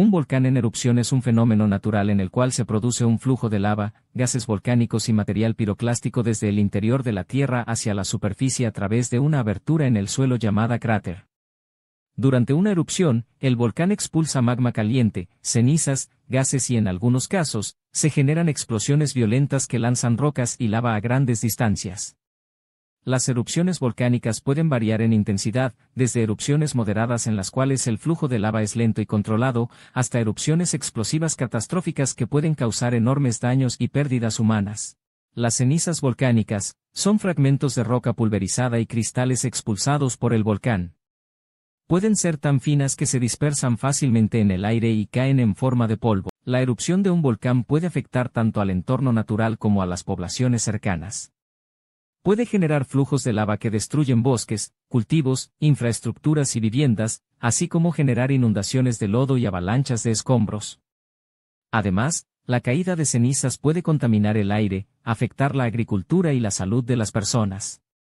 Un volcán en erupción es un fenómeno natural en el cual se produce un flujo de lava, gases volcánicos y material piroclástico desde el interior de la Tierra hacia la superficie a través de una abertura en el suelo llamada cráter. Durante una erupción, el volcán expulsa magma caliente, cenizas, gases y en algunos casos, se generan explosiones violentas que lanzan rocas y lava a grandes distancias. Las erupciones volcánicas pueden variar en intensidad, desde erupciones moderadas en las cuales el flujo de lava es lento y controlado, hasta erupciones explosivas catastróficas que pueden causar enormes daños y pérdidas humanas. Las cenizas volcánicas, son fragmentos de roca pulverizada y cristales expulsados por el volcán. Pueden ser tan finas que se dispersan fácilmente en el aire y caen en forma de polvo. La erupción de un volcán puede afectar tanto al entorno natural como a las poblaciones cercanas puede generar flujos de lava que destruyen bosques, cultivos, infraestructuras y viviendas, así como generar inundaciones de lodo y avalanchas de escombros. Además, la caída de cenizas puede contaminar el aire, afectar la agricultura y la salud de las personas.